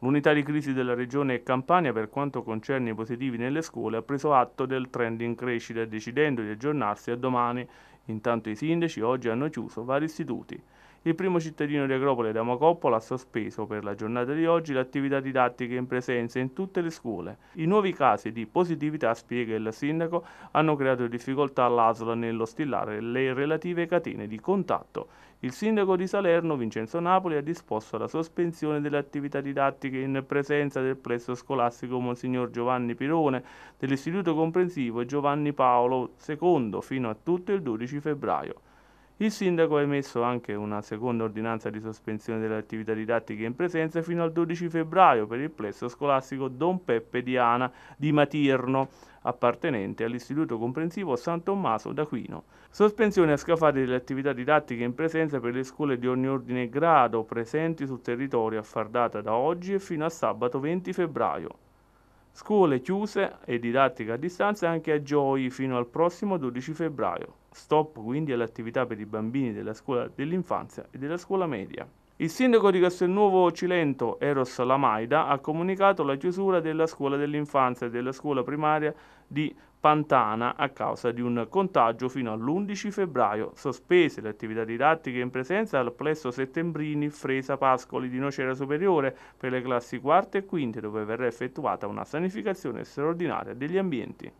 L'unità di crisi della regione Campania per quanto concerne i positivi nelle scuole ha preso atto del trend in crescita decidendo di aggiornarsi a domani. Intanto i sindaci oggi hanno chiuso vari istituti. Il primo cittadino di Agropoli Adamo Coppola ha sospeso per la giornata di oggi l'attività didattica in presenza in tutte le scuole. I nuovi casi di positività, spiega il sindaco, hanno creato difficoltà all'ASL nello stillare le relative catene di contatto. Il sindaco di Salerno, Vincenzo Napoli, ha disposto la sospensione delle attività didattiche in presenza del plesso scolastico Monsignor Giovanni Pirone, dell'Istituto Comprensivo Giovanni Paolo II fino a tutto il 12 febbraio. Il sindaco ha emesso anche una seconda ordinanza di sospensione delle attività didattiche in presenza fino al 12 febbraio per il plesso scolastico Don Peppe Diana di Matirno, appartenente all'Istituto Comprensivo San Tommaso d'Aquino. Sospensione a scafate delle attività didattiche in presenza per le scuole di ogni ordine e grado presenti sul territorio a far data da oggi e fino a sabato 20 febbraio. Scuole chiuse e didattica a distanza anche a Gioi fino al prossimo 12 febbraio. Stop quindi alle attività per i bambini della scuola dell'infanzia e della scuola media. Il sindaco di Castelnuovo Cilento, Eros Lamaida, ha comunicato la chiusura della scuola dell'infanzia e della scuola primaria di Pantana a causa di un contagio fino all'11 febbraio, sospese le attività didattiche in presenza al plesso Settembrini Fresa Pascoli di Nocera Superiore per le classi quarte e quinte dove verrà effettuata una sanificazione straordinaria degli ambienti.